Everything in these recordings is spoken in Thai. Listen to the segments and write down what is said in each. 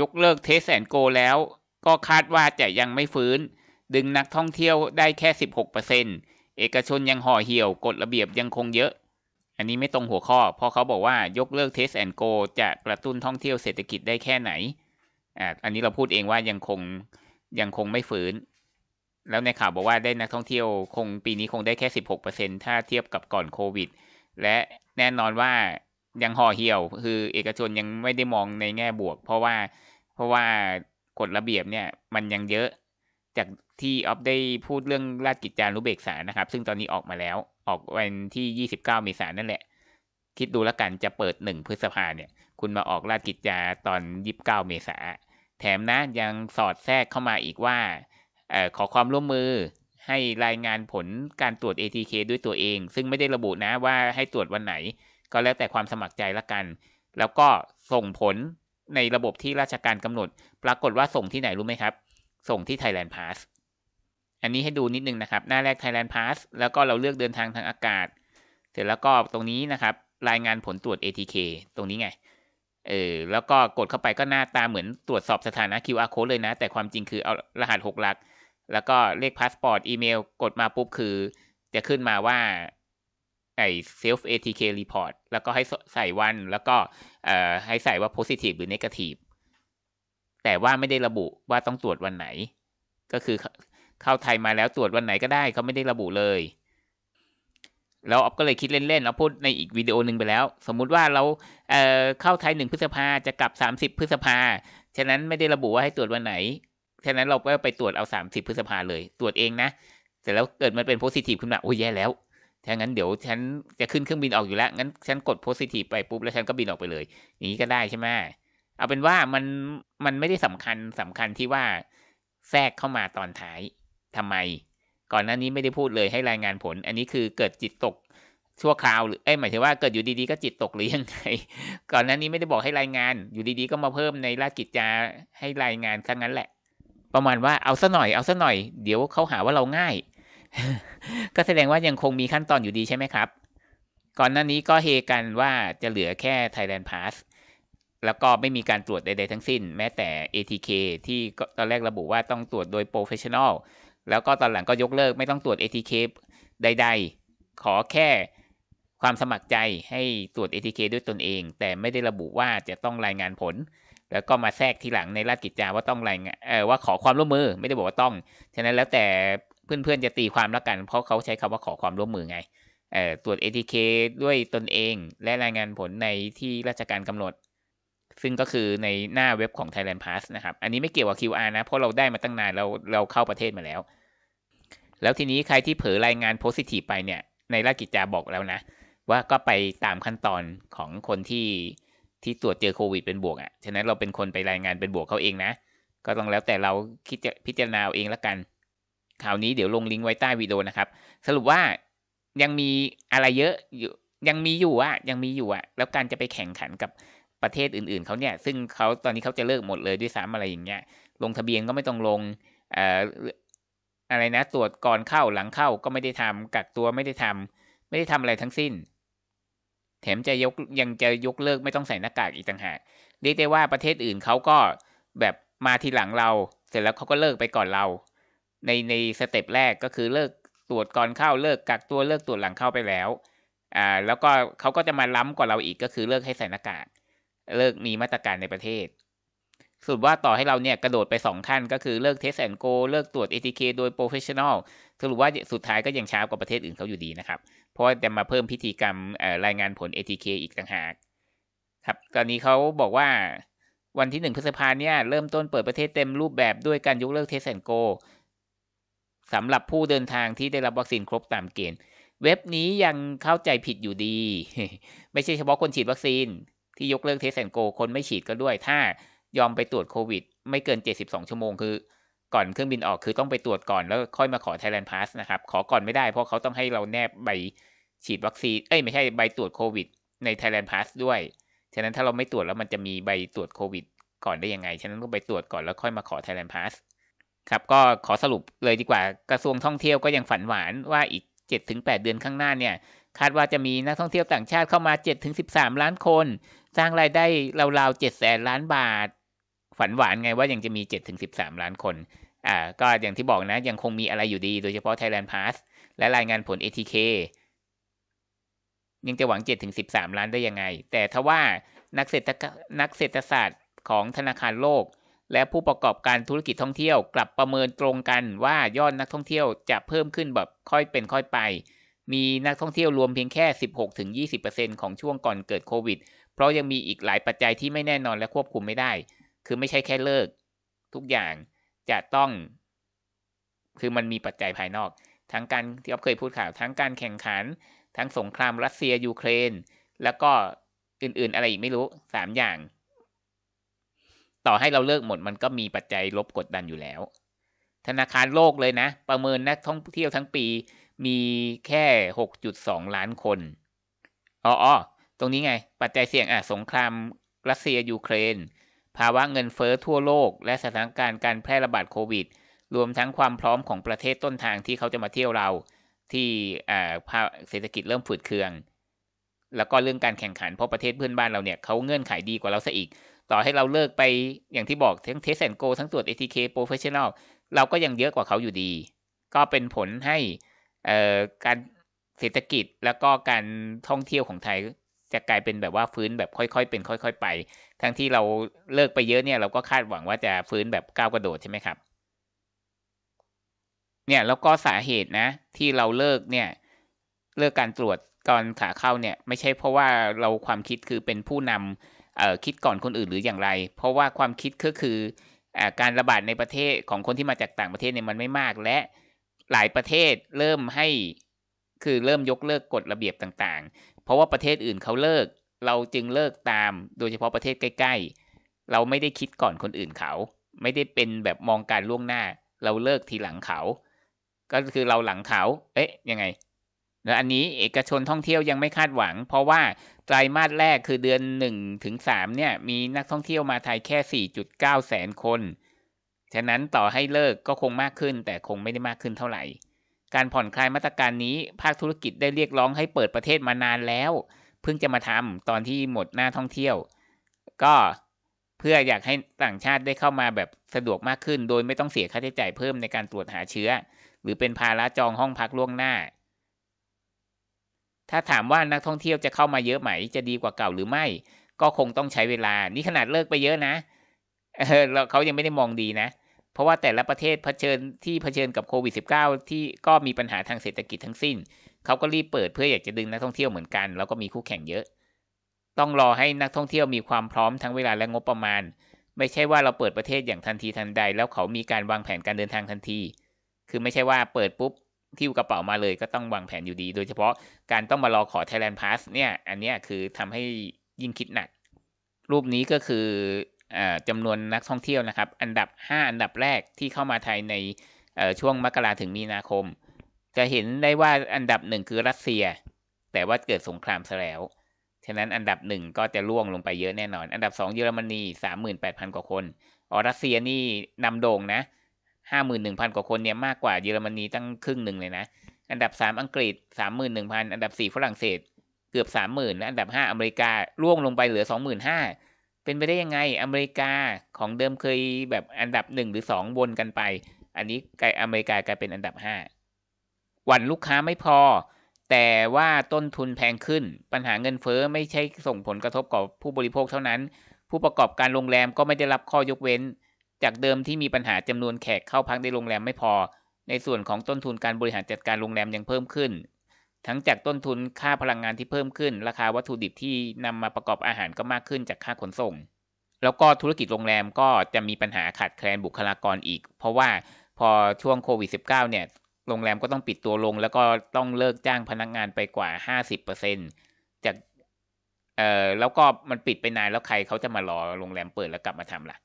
ยกเลิกเทสแอนโกแล้ว ก็คาดว่าจะยังไม่ฟื้น ดึงนักท่องเที่ยวได้แค่ 16%เอกชนยังห่อเหี่ยวกฎระเบียบยังคงเยอะ อันนี้ไม่ตรงหัวข้อ เพราะเขาบอกว่ายกเลิกเทสแอนโกจะกระตุ้นท่องเที่ยวเศรษฐกิจได้แค่ไหนอ่าอันนี้เราพูดเองว่ายังคงยังคงไม่ฟื้น แล้วในข่าวบอกว่าได้นักท่องเที่ยวคงปีนี้คงได้แค่ 16%ถ้าเทียบกับก่อนโควิด และแน่นอนว่ายังห่อเหี่ยว คือเอกชนยังไม่ได้มองในแง่บวก เพราะว่าเพราะว่ากฎระเบียบเนี่ย มันยังเยอะจากที่ออฟได้พูดเรื่องราชกิจจานุเบกษานะครับ ซึ่งตอนนี้ออกมาแล้วออกวันที่ 29 เมษายนนั่นแหละ คิดดูแล้วกันจะเปิด 1 พฤษภาเนี่ย คุณมาออกราชกิจจาตอน 29 เมษา แถมนะยังสอดแทรกเข้ามาอีกว่าออขอความร่วมมือให้รายงานผลการตรวจ ATK ด้วยตัวเอง ซึ่งไม่ได้ระบุนะว่าให้ตรวจวันไหนก็แล้วแต่ความสมัครใจละกัน แล้วก็ส่งผลในระบบที่ราชการกำหนด ปรากฏว่าส่งที่ไหนรู้ไหมครับ ส่งที่ Thailand Pass อันนี้ให้ดูนิดนึงนะครับ หน้าแรก Thailand Pass แล้วก็เราเลือกเดินทางทางอากาศ เสร็จแล้วก็ตรงนี้นะครับ รายงานผลตรวจ ATK ตรงนี้ไง เออ แล้วก็กดเข้าไปก็หน้าตาเหมือนตรวจสอบสถานะ QR code เลยนะ แต่ความจริงคือเอารหัส6หลักแล้วก็เลขพาสปอร์ต อีเมล กดมาปุ๊บคือ จะขึ้นมาว่าไอ้ self ATK report แล้วก็ให้ใส่วันแล้วก็ให้ใส่ว่า positive หรือ negative แต่ว่าไม่ได้ระบุว่าต้องตรวจวันไหน ก็คือเข้าไทยมาแล้วตรวจวันไหนก็ได้เขาไม่ได้ระบุเลยแล้วออฟก็เลยคิดเล่นๆเราพูดในอีกวิดีโอหนึ่งไปแล้ว สมมุติว่าเราเเข้าไทยหนึ่งพฤษภาจะกลับ 30 พฤษภาฉะนั้นไม่ได้ระบุว่าให้ตรวจวันไหนฉะนั้นเราก็ไปตรวจเอา 30 พฤษภาเลยตรวจเองนะ เสร็จแล้วเกิดมันเป็นโพสิทีฟขึ้นมาโอ้ยแย่แล้วถ้างั้นเดี๋ยวฉันจะขึ้นเครื่องบินออกอยู่แล้วงั้นฉันกดโพสิทีฟไปปุ๊บแล้วฉันก็บินออกไปเลยอย่างนี้ก็ได้ใช่ไหมเอาเป็นว่ามัน มันไม่ได้สำคัญสำคัญที่ว่าแทรกเข้ามาตอนท้ายทำไม ก่อนหน้านี้ไม่ได้พูดเลยให้รายงานผล อันนี้คือเกิดจิตตก ชั่วคราวหรือเอ้ยหมายถึงว่าเกิดอยู่ดีๆก็จิตตกหรือยังไงก่อนหน้านี้ไม่ได้บอกให้รายงาน อยู่ดีๆก็มาเพิ่มในราชกิจจาให้รายงานครั้งนั้นแหละ ประมาณว่าเอาซะหน่อยเอาซะหน่อย เดี๋ยวเขาหาว่าเราง่ายก็แสดงว่ายังคงมีขั้นตอนอยู่ดีใช่ไหมครับ ก่อนหน้านี้ก็เฮกันว่าจะเหลือแค่ Thailand Pass แล้วก็ไม่มีการตรวจใดๆทั้งสิ้น แม้แต่ ATK ที่ตอนแรกระบุว่าต้องตรวจโดยโปรเฟชชั่นอลแล้วก็ตอนหลังก็ยกเลิกไม่ต้องตรวจ ATK ใด ๆ ขอแค่ความสมัครใจให้ตรวจ ATK ด้วยตนเอง แต่ไม่ได้ระบุว่าจะต้องรายงานผล แล้วก็มาแทรกทีหลังในราชกิจจาว่าต้องรายงานว่าขอความร่วมมือ ไม่ได้บอกว่าต้อง ฉะนั้นแล้วแต่เพื่อนๆจะตีความแล้วกันเพราะเขาใช้คำว่าขอความร่วมมือไงตรวจ ATK ด้วยตนเองและรายงานผลในที่ราชการกำหนด ซึ่งก็คือในหน้าเว็บของ Thailand Pass นะครับ อันนี้ไม่เกี่ยวกับ QR นะเพราะเราได้มาตั้งนานเราเราเข้าประเทศมาแล้ว แล้วทีนี้ใครที่เผยรายงานโพสิทีฟไปเนี่ยในราชกิจจาบอกแล้วนะ ว่าก็ไปตามขั้นตอนของคนที่ที่ตรวจเจอโควิด เป็นบวกอะ่ะฉะนั้นเราเป็นคนไปรายงานเป็นบวกเขาเองนะ ก็ต้องแล้วแต่เราคิดพิจารณาเองละกันข่าวนี้เดี๋ยวลงลิงก์ไว้ใต้วิดีโอนะครับ สรุปว่ายังมีอะไรเยอะ อยู่ยังมีอยู่อะยังมีอยู่อะแล้วการจะไปแข่งขันกับประเทศอื่น ๆเขาเนี่ย ซึ่งเขาตอนนี้เขาจะเลิกหมดเลยด้วยซ้ำอะไรอย่างเงี้ยลงทะเบียนก็ไม่ต้องลงออะไรนะ ตรวจก่อนเข้าหลังเข้าก็ไม่ได้ทำกักตัวไม่ได้ทำ ไม่ได้ทำอะไรทั้งสิ้น แถมจะยกยังจะยกเลิกไม่ต้องใส่หน้ากากอีกต่างหากเรียกได้ว่าประเทศอื่นเขาก็แบบมาทีหลังเรา เสร็จแล้วเขาก็เลิกไปก่อนเราในในสเต็ปแรกก็คือเลิกตรวจก่อนเข้าเลิกกักตัวเลิกตรวจหลังเข้าไปแล้ว อ่าแล้วก็เขาก็จะมาล้ำกว่าเราอีกก็คือเลิกให้ใส่หน้ากากเลิกมีมาตรการในประเทศ สุดว่าต่อให้เราเนี่ยกระโดดไปสองขั้นก็คือเลิกเทสแอนโกเลิกตรวจ ATK โดยโปรเฟชชั่นอลสรุปว่าสุดท้ายก็ยังช้ากว่าประเทศอื่นเขาอยู่ดีนะครับ เพราะจะมาเพิ่มพิธีกรรมรายงานผล ATK อีกต่างหากครับตอนนี้เขาบอกว่าวันที่หนึ่งพฤษภาเนี่ยเริ่มต้นเปิดประเทศเต็มรูปแบบด้วยการยกเลิกเทสแอนโกสำหรับผู้เดินทางที่ได้รับวัคซีนครบตามเกณฑ์ เว็บนี้ยังเข้าใจผิดอยู่ดี ไม่ใช่เฉพาะคนฉีดวัคซีน ที่ยกเลิกเทสแอนโกคนไม่ฉีดก็ด้วย ถ้ายอมไปตรวจโควิดไม่เกิน 72 ชั่วโมงคือก่อนเครื่องบินออกคือต้องไปตรวจก่อนแล้วค่อยมาขอ Thailand Pass นะครับขอก่อนไม่ได้เพราะเขาต้องให้เราแนบใบฉีดวัคซีนเอ้ยไม่ใช่ใบตรวจโควิดใน Thailand Pass ด้วยฉะนั้นถ้าเราไม่ตรวจแล้วมันจะมีใบตรวจโควิดก่อนได้ยังไงฉะนั้นก็ไปตรวจก่อนแล้วค่อยมาขอ Thailand Pass ครับก็ขอสรุปเลยดีกว่ากระทรวงท่องเที่ยวก็ยังฝันหวานว่าอีก 7-8 เดือนข้างหน้าเนี่ย คาดว่าจะมีนักท่องเที่ยวต่างชาติเข้ามา 7-13 ล้านคน สร้างรายได้ราวๆ7 แสนล้านบาท ฝันหวานไงว่ายังจะมี 7-13 ล้านคนอ่าก็อย่างที่บอกนะยังคงมีอะไรอยู่ดีโดยเฉพาะ Thailand Pass และรายงานผล ATK ยังจะหวัง 7-13 ล้านได้ยังไงแต่ทว่านักเศรษฐนักเศรษฐศาสตร์ของธนาคารโลกและผู้ประกอบการธุรกิจท่องเที่ยวกลับประเมินตรงกันว่ายอดนักท่องเที่ยวจะเพิ่มขึ้นแบบค่อยเป็นค่อยไป มีนักท่องเที่ยวรวมเพียงแค่ 16-20%ของช่วงก่อนเกิดโควิดเพราะยังมีอีกหลายปัจจัยที่ไม่แน่นอนและควบคุมไม่ได้ คือไม่ใช่แค่เลิก ทุกอย่างจะต้อง คือมันมีปัจจัยภายนอก ทั้งการที่อ๊อฟเคยพูดข่าวทั้งการแข่งขัน ทั้งสงครามรัสเซียยูเครน แล้วก็อื่นๆอะไรอีกไม่รู้ 3 อย่างต่อให้เราเลิกหมดมันก็มีปัจจัยลบกดดันอยู่แล้ว ธนาคารโลกเลยนะ ประเมินนักท่องเที่ยวทั้งปีมีแค่ 6.2 ล้านคนอ๋อตรงนี้ไง ปัจจัยเสี่ยงอ่ะสงครามรัสเซียยูเครน ภาวะเงินเฟอ้อทั่วโลก และสถานการณ์การแพร่ระบาดโควิด รวมทั้งความพร้อมของประเทศต้นทางที่เขาจะมาเที่ยวเราที่อ่าเศรษฐกิจเริ่มฝืดเคือง แล้วก็เรื่องการแข่งขันเพราะประเทศเพื่อนบ้านเราเนี่ยเขาเงื่อนไขดีกว่าเราซะอีกต่อให้เราเลิกไปอย่างที่บอกทั้งเทสแอนโกทั้งตรวจ ATK Professional เราก็ยังเยอะกว่าเขาอยู่ดี ก็เป็นผลให้การเศรษฐกิจแล้วก็การท่องเที่ยวของไทย จะกลายเป็นแบบว่าฟื้นแบบค่อยๆเป็นค่อยๆไป ทั้งที่เราเลิกไปเยอะเนี่ย เราก็คาดหวังว่าจะฟื้นแบบก้าวกระโดดใช่ไหมครับเนี่ยแล้วก็สาเหตุนะ ที่เราเลิกเนี่ยเลิกการตรวจก่อนขาเข้าเนี่ย ไม่ใช่เพราะว่าเราความคิดคือเป็นผู้นำคิดก่อนคนอื่นหรืออย่างไร เพราะว่าความคิดก็คืออการระบาดในประเทศของคนที่มาจากต่างประเทศเนี่ยมันไม่มาก และหลายประเทศเริ่มให้คือเริ่มยกเลิกกฎระเบียบต่าง ๆ เพราะว่าประเทศอื่นเขาเลิก เราจึงเลิกตาม โดยเฉพาะประเทศใกล้ๆเราไม่ได้คิดก่อนคนอื่นเขา ไม่ได้เป็นแบบมองการล่วงหน้า เราเลิกทีหลังเขา ก็คือเราหลังเขาเอ๊ะยังไงและอันนี้เอกชนท่องเที่ยวยังไม่คาดหวัง เพราะว่าไตรามาสแรกคือเดือน1ถึง3เนี่ยมีนักท่องเที่ยวมาไทยแค่ 4.9แสนคน ฉะนั้นต่อให้เลิกก็คงมากขึ้น แต่คงไม่ได้มากขึ้นเท่าไหร่ การผ่อนคลายมาตรการนี้ภาคธุรกิจได้เรียกร้องให้เปิดประเทศมานานแล้ว เพิ่งจะมาทำตอนที่หมดหน้าท่องเที่ยว ก็เพื่ออยากให้ต่างชาติได้เข้ามาแบบสะดวกมากขึ้น โดยไม่ต้องเสียค่าใช้จ่ายเพิ่มในการตรวจหาเชื้อ หรือเป็นภาระจองห้องพักล่วงหน้าถ้าถามว่านักท่องเที่ยวจะเข้ามาเยอะไหมจะดีกว่าเก่าหรือไม่ ก็คงต้องใช้เวลานี่ขนาดเลิกไปเยอะนะเออเขายังไม่ได้มองดีนะเพราะว่าแต่ละประเทศเผชิญที่เผชิญกับโควิด -19 ที่ก็มีปัญหาทางเศรษฐกิจทั้งสิ้น เขาก็รีบเปิดเพื่ออยากจะดึงนักท่องเที่ยวเหมือนกัน แล้วก็มีคู่แข่งเยอะ ต้องรอให้นักท่องเที่ยวมีความพร้อมทั้งเวลาและงบประมาณ ไม่ใช่ว่าเราเปิดประเทศอย่างทันทีทันใด แล้วเขามีการวางแผนการเดินทางทันที คือไม่ใช่ว่าเปิดปุ๊บที่กระเป๋ามาเลยก็ต้องวางแผนอยู่ดี โดยเฉพาะการต้องมารอขอ Thailand Pass เนี่ย อันนี้คือทำให้ยิ่งคิดหนัก รูปนี้ก็คืออจำนวนนักท่องเที่ยวนะครับ อันดับ 5 อันดับแรกที่เข้ามาไทยในช่วงมกราถึงมีนาคม จะเห็นได้ว่าอันดับหนึ่งคือรัสเซีย แต่ว่าเกิดสงครามซะแล้วฉะนั้นอันดับหนึ่งก็จะล่วงลงไปเยอะแน่นอน อันดับ2เยอรมนี38,000 กว่าคนออรัสเซียนี่นำโด่งนะห้าหมื่นหนึ่งพันกว่าคนเนี่ยมากกว่าเยอรมนีตั้งครึ่งหนึ่งเลยนะ อันดับสามอังกฤษสามหมื่นหนึ่งพันอันดับสี่ฝรั่งเศสเกือบสามหมื่นและอันดับห้าอเมริการ่วงลงไปเหลือสองหมื่นห้าเป็นไปได้ยังไงอเมริกาของเดิมเคยแบบอันดับหนึ่งหรือสองวนกันไป อันนี้กลายอเมริกากลายเป็นอันดับห้าวันลูกค้าไม่พอ แต่ว่าต้นทุนแพงขึ้นปัญหาเงินเฟ้อไม่ใช่ส่งผลกระทบกับผู้บริโภคเท่านั้น ผู้ประกอบการโรงแรมก็ไม่ได้รับข้อยกเว้นจากเดิมที่มีปัญหาจำนวนแขกเข้าพักในโรงแรมไม่พอ ในส่วนของต้นทุนการบริหารจัดการโรงแรมยังเพิ่มขึ้น ทั้งจากต้นทุนค่าพลังงานที่เพิ่มขึ้นราคาวัตถุดิบที่นำมาประกอบอาหารก็มากขึ้นจากค่าขนส่ง แล้วก็ธุรกิจโรงแรมก็จะมีปัญหาขาดแคลนบุคลากรอีกเพราะว่าพอช่วงโควิด -19 เนี่ยโรงแรมก็ต้องปิดตัวลง แล้วก็ต้องเลิกจ้างพนักงงานไปกว่า50%จากเอ่อแล้วก็มันปิดไปนานแล้วใครเขาจะมารอโรงแรมเปิดแล้วกลับมาทำละ่ะ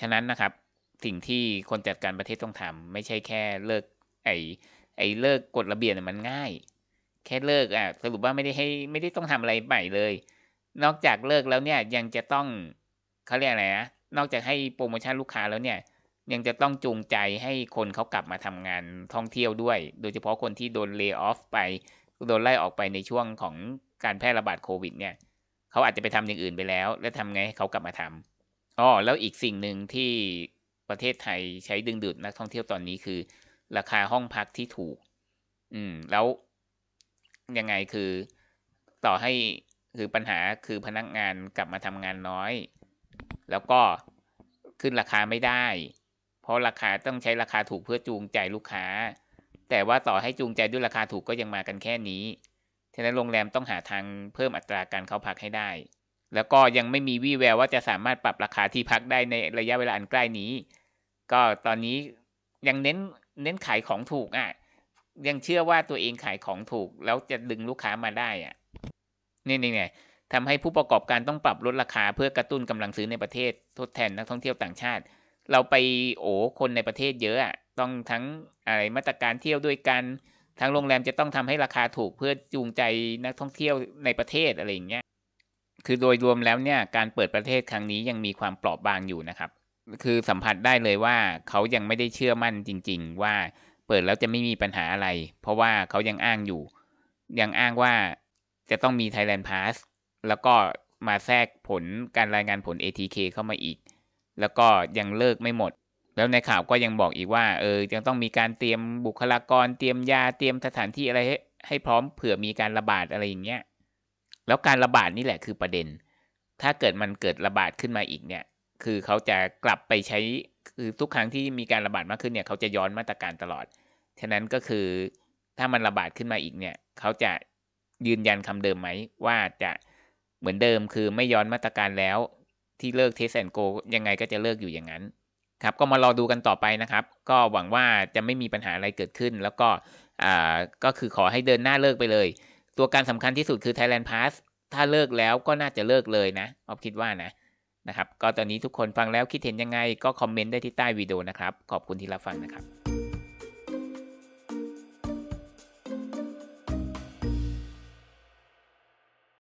ฉะนั้นนะครับสิ่งที่คนจัดการประเทศต้องทำไม่ใช่แค่เลิกไอ้ไอ้เลิกกฎระเบียบมันง่าย แค่เลิกอ่ะสรุปว่าไม่ได้ให้ไม่ได้ต้องทำอะไรใหม่เลย นอกจากเลิกแล้วเนี่ยยังจะต้องเขาเรียกอะไรนะนอกจากให้โปรโมชั่นลูกค้าแล้วเนี่ยยังจะต้องจูงใจให้คนเขากลับมาทำงานท่องเที่ยวด้วย โดยเฉพาะคนที่โดนเลิกออฟไปโดนไล่ออกไปในช่วงของการแพร่ระบาดโควิดเนี่ยเขาอาจจะไปทำอย่างอื่นไปแล้ว แล้วทำไงให้เขากลับมาทำอ๋อแล้วอีกสิ่งหนึ่งที่ประเทศไทยใช้ดึงดูดนักท่องเที่ยวตอนนี้คือ ราคาห้องพักที่ถูก อืมแล้วยังไงคือต่อให้คือปัญหาคือพนักงานกลับมาทำงานน้อย แล้วก็ขึ้นราคาไม่ได้ เพราะราคาต้องใช้ราคาถูกเพื่อจูงใจลูกค้า แต่ว่าต่อให้จูงใจด้วยราคาถูกก็ยังมากันแค่นี้ฉะนั้นโรงแรมต้องหาทางเพิ่มอัตราการเข้าพักให้ได้แล้วก็ยังไม่มีวี่แววว่าจะสามารถปรับราคาที่พักได้ในระยะเวลาอันใกล้นี้ก็ตอนนี้ยังเน้นเน้นขายของถูกอ่ะ ยังเชื่อว่าตัวเองขายของถูก แล้วจะดึงลูกค้ามาได้อ่ะนี่นี่ไงทำให้ผู้ประกอบการต้องปรับลดราคาเพื่อกระตุ้นกำลังซื้อในประเทศ ทดแทนนักท่องเที่ยวต่างชาติ เราไปโอ้คนในประเทศเยอะอ่ะ ต้องทั้งอะไรมาตรการเที่ยวด้วยกัน ทั้งโรงแรมจะต้องทำให้ราคาถูกเพื่อจูงใจนักท่องเที่ยวในประเทศอะไรอย่างเงี้ยคือโดยรวมแล้วเนี่ย การเปิดประเทศครั้งนี้ยังมีความเปราะบางอยู่นะครับ คือสัมผัสได้เลยว่า เขายังไม่ได้เชื่อมั่นจริง ๆ ว่าเปิดแล้วจะไม่มีปัญหาอะไร เพราะว่าเขายังอ้างอยู่ ยังอ้างว่าจะต้องมี Thailand Pass แล้วก็มาแทรกผลการรายงานผล ATK เข้ามาอีก แล้วก็ยังเลิกไม่หมด แล้วในข่าวก็ยังบอกอีกว่าเออยังต้องมีการเตรียมบุคลากรเตรียมยาเตรียมสถานที่อะไรให้ให้พร้อมเผื่อมีการระบาดอะไรอย่างเงี้ยแล้วการระบาดนี่แหละคือประเด็น ถ้าเกิดมันเกิดระบาดขึ้นมาอีกเนี่ย คือเขาจะกลับไปใช้ คือทุกครั้งที่มีการระบาดมากขึ้นเนี่ยเขาจะย้อนมาตรการตลอดฉะนั้นก็คือ ถ้ามันระบาดขึ้นมาอีกเนี่ยเขาจะยืนยันคำเดิมไหมว่าจะเหมือนเดิม คือไม่ย้อนมาตรการแล้วที่เลิกเทสแอนโกยังไงก็จะเลิกอยู่อย่างนั้นครับ ก็มารอดูกันต่อไปนะครับ ก็หวังว่าจะไม่มีปัญหาอะไรเกิดขึ้น แล้วก็ อ่า ก็คือขอให้เดินหน้าเลิกไปเลยตัวการสำคัญที่สุดคือ Thailand Pass ถ้าเลิกแล้วก็น่าจะเลิกเลยนะ ออฟคิดว่านะนะครับ ก็ตอนนี้ทุกคนฟังแล้วคิดเห็นยังไงก็คอมเมนต์ได้ที่ใต้วิดีโอนะครับ ขอบคุณที่รับฟังนะครับ